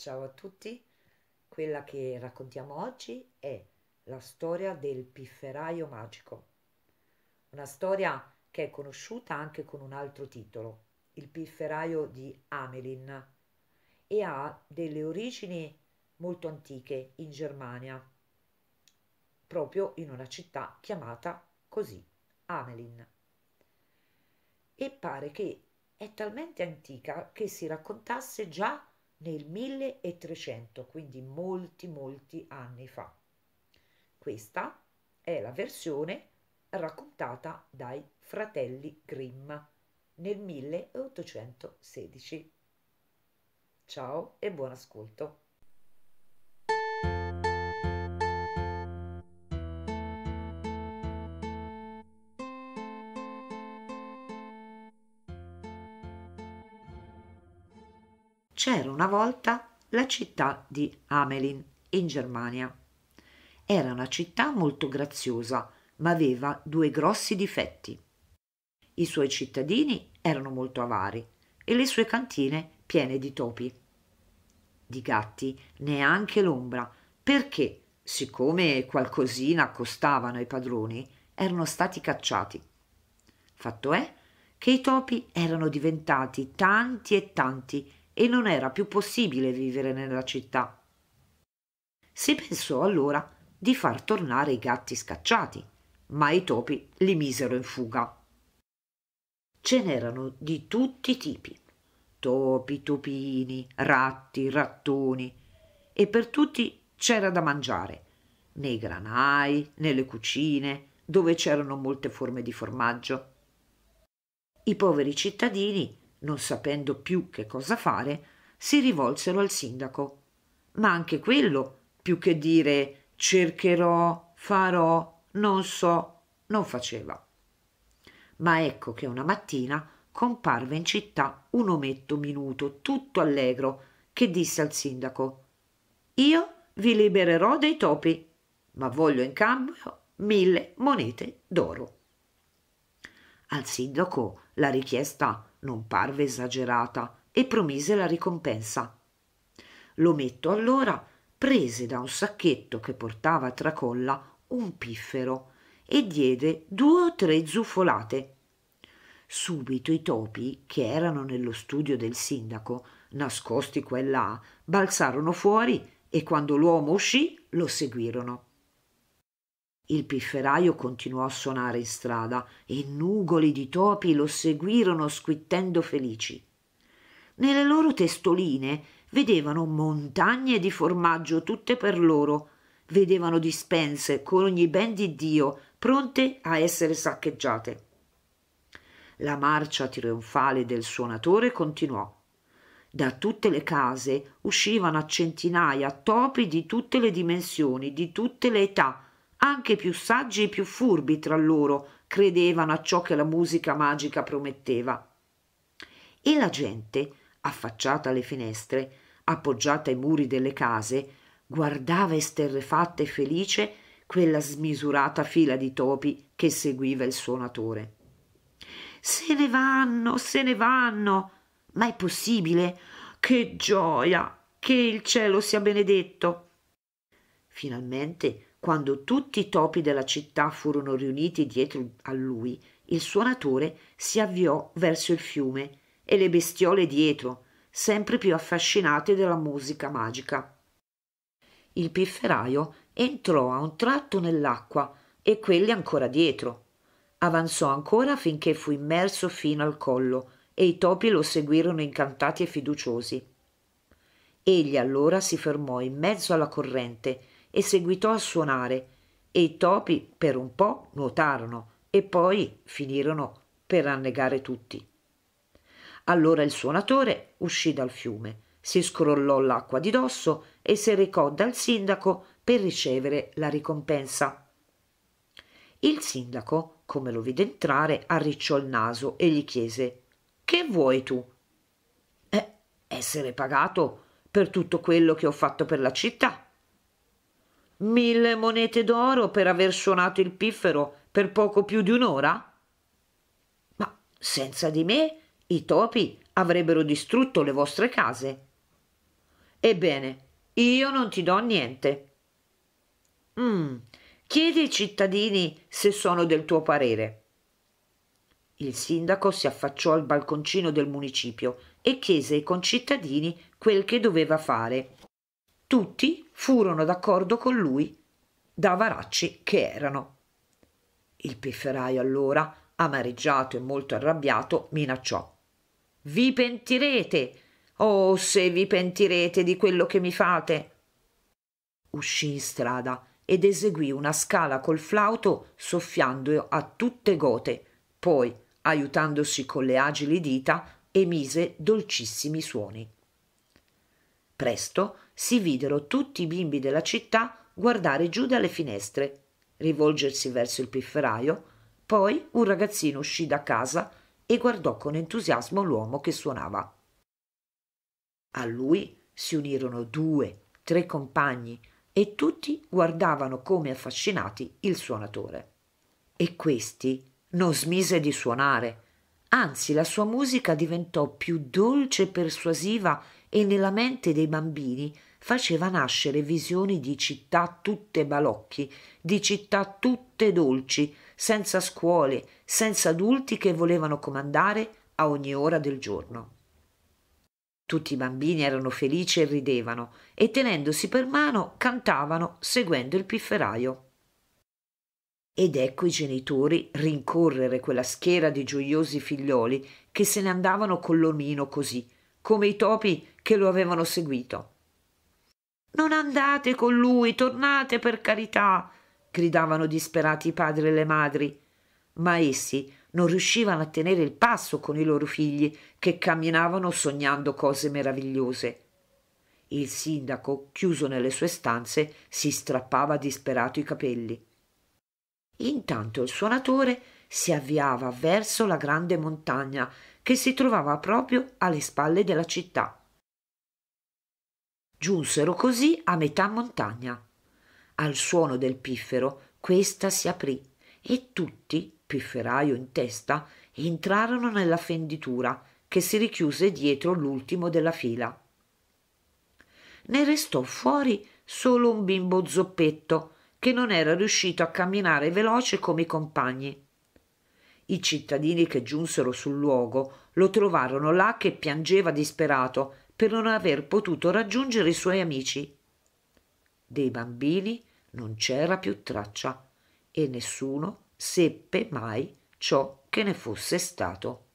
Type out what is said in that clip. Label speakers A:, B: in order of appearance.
A: Ciao a tutti, quella che raccontiamo oggi è la storia del pifferaio magico, una storia che è conosciuta anche con un altro titolo, il pifferaio di Amelin, e ha delle origini molto antiche in Germania, proprio in una città chiamata così, Amelin. E pare che è talmente antica che si raccontasse già nel 1300, quindi molti molti anni fa. Questa è la versione raccontata dai fratelli Grimm nel 1816. Ciao e buon ascolto! c'era una volta la città di Amelin, in Germania. Era una città molto graziosa, ma aveva due grossi difetti. I suoi cittadini erano molto avari e le sue cantine piene di topi. Di gatti neanche l'ombra, perché, siccome qualcosina costavano ai padroni, erano stati cacciati. Fatto è che i topi erano diventati tanti e tanti e non era più possibile vivere nella città. Si pensò allora di far tornare i gatti scacciati, ma i topi li misero in fuga. Ce n'erano di tutti i tipi, topi, topini, ratti, rattoni, e per tutti c'era da mangiare, nei granai, nelle cucine, dove c'erano molte forme di formaggio. I poveri cittadini non sapendo più che cosa fare, si rivolsero al sindaco. Ma anche quello, più che dire cercherò, farò, non so, non faceva. Ma ecco che una mattina comparve in città un ometto minuto, tutto allegro, che disse al sindaco Io vi libererò dei topi, ma voglio in cambio mille monete d'oro. Al sindaco la richiesta non parve esagerata e promise la ricompensa. L'ometto allora prese da un sacchetto che portava a tracolla un piffero e diede due o tre zufolate. Subito i topi, che erano nello studio del sindaco, nascosti qua e là, balzarono fuori e quando l'uomo uscì lo seguirono. Il pifferaio continuò a suonare in strada e nugoli di topi lo seguirono squittendo felici. Nelle loro testoline vedevano montagne di formaggio tutte per loro, vedevano dispense con ogni ben di Dio pronte a essere saccheggiate. La marcia trionfale del suonatore continuò. Da tutte le case uscivano a centinaia topi di tutte le dimensioni, di tutte le età, anche i più saggi e i più furbi tra loro credevano a ciò che la musica magica prometteva. E la gente, affacciata alle finestre, appoggiata ai muri delle case, guardava esterrefatta e felice quella smisurata fila di topi che seguiva il suonatore. Se ne vanno, se ne vanno. Ma è possibile? Che gioia! Che il cielo sia benedetto! Finalmente quando tutti i topi della città furono riuniti dietro a lui, il suonatore si avviò verso il fiume e le bestiole dietro, sempre più affascinate dalla musica magica. Il pifferaio entrò a un tratto nell'acqua e quelli ancora dietro. Avanzò ancora finché fu immerso fino al collo e i topi lo seguirono incantati e fiduciosi. Egli allora si fermò in mezzo alla corrente e seguitò a suonare e i topi per un po nuotarono e poi finirono per annegare tutti. Allora il suonatore uscì dal fiume, si scrollò l'acqua di dosso e si recò dal sindaco per ricevere la ricompensa. Il sindaco, come lo vide entrare, arricciò il naso e gli chiese Che vuoi tu? Eh, essere pagato per tutto quello che ho fatto per la città. Mille monete d'oro per aver suonato il piffero per poco più di un'ora? Ma senza di me i topi avrebbero distrutto le vostre case. Ebbene, io non ti do niente. Mm, chiedi ai cittadini se sono del tuo parere. Il sindaco si affacciò al balconcino del municipio e chiese ai concittadini quel che doveva fare tutti furono d'accordo con lui, da varacci che erano. Il pifferaio allora, amareggiato e molto arrabbiato, minacciò. Vi pentirete! Oh, se vi pentirete di quello che mi fate! Uscì in strada ed eseguì una scala col flauto soffiando a tutte gote, poi, aiutandosi con le agili dita, emise dolcissimi suoni. Presto si videro tutti i bimbi della città guardare giù dalle finestre, rivolgersi verso il pifferaio, poi un ragazzino uscì da casa e guardò con entusiasmo l'uomo che suonava. A lui si unirono due, tre compagni e tutti guardavano come affascinati il suonatore. E questi non smise di suonare, anzi la sua musica diventò più dolce e persuasiva e nella mente dei bambini faceva nascere visioni di città tutte balocchi, di città tutte dolci, senza scuole, senza adulti che volevano comandare a ogni ora del giorno. Tutti i bambini erano felici e ridevano e tenendosi per mano cantavano seguendo il pifferaio. Ed ecco i genitori rincorrere quella schiera di gioiosi figlioli che se ne andavano con l'omino così, come i topi che lo avevano seguito. Non andate con lui, tornate per carità, gridavano disperati i padri e le madri. Ma essi non riuscivano a tenere il passo con i loro figli che camminavano sognando cose meravigliose. Il sindaco, chiuso nelle sue stanze, si strappava disperato i capelli. Intanto il suonatore si avviava verso la grande montagna che si trovava proprio alle spalle della città. Giunsero così a metà montagna. Al suono del piffero questa si aprì e tutti, pifferaio in testa, entrarono nella fenditura che si richiuse dietro l'ultimo della fila. Ne restò fuori solo un bimbo zoppetto che non era riuscito a camminare veloce come i compagni. I cittadini che giunsero sul luogo lo trovarono là che piangeva disperato per non aver potuto raggiungere i suoi amici. Dei bambini non c'era più traccia e nessuno seppe mai ciò che ne fosse stato.